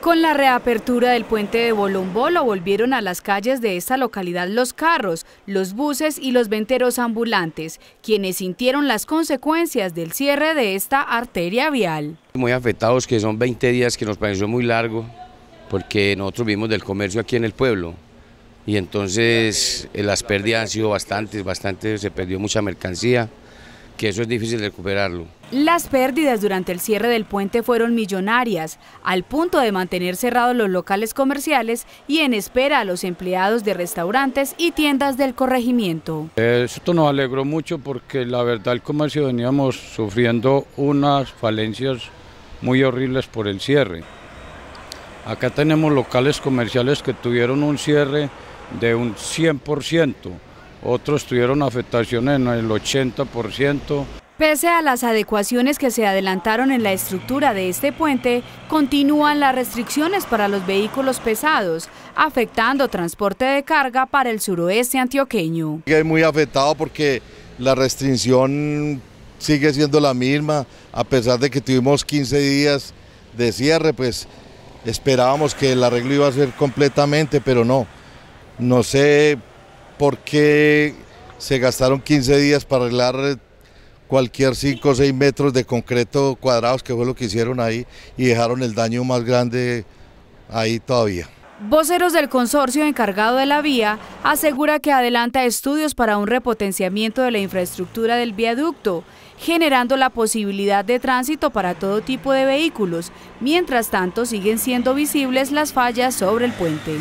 Con la reapertura del puente de Bolombolo volvieron a las calles de esta localidad los carros, los buses y los venteros ambulantes, quienes sintieron las consecuencias del cierre de esta arteria vial. Muy afectados que son 20 días que nos pareció muy largo, porque nosotros vivimos del comercio aquí en el pueblo, y entonces eh, las pérdidas han sido bastantes, bastante, se perdió mucha mercancía, que eso es difícil recuperarlo. Las pérdidas durante el cierre del puente fueron millonarias, al punto de mantener cerrados los locales comerciales y en espera a los empleados de restaurantes y tiendas del corregimiento. Esto nos alegró mucho porque la verdad el comercio veníamos sufriendo unas falencias muy horribles por el cierre. Acá tenemos locales comerciales que tuvieron un cierre de un 100%, otros tuvieron afectaciones en el 80%, Pese a las adecuaciones que se adelantaron en la estructura de este puente, continúan las restricciones para los vehículos pesados, afectando transporte de carga para el suroeste antioqueño. Es muy afectado porque la restricción sigue siendo la misma, a pesar de que tuvimos 15 días de cierre, pues esperábamos que el arreglo iba a ser completamente, pero no. No sé por qué se gastaron 15 días para arreglar cualquier 5 o 6 metros de concreto cuadrados, que fue lo que hicieron ahí, y dejaron el daño más grande ahí todavía. Voceros del consorcio encargado de la vía asegura que adelanta estudios para un repotenciamiento de la infraestructura del viaducto, generando la posibilidad de tránsito para todo tipo de vehículos. Mientras tanto, siguen siendo visibles las fallas sobre el puente.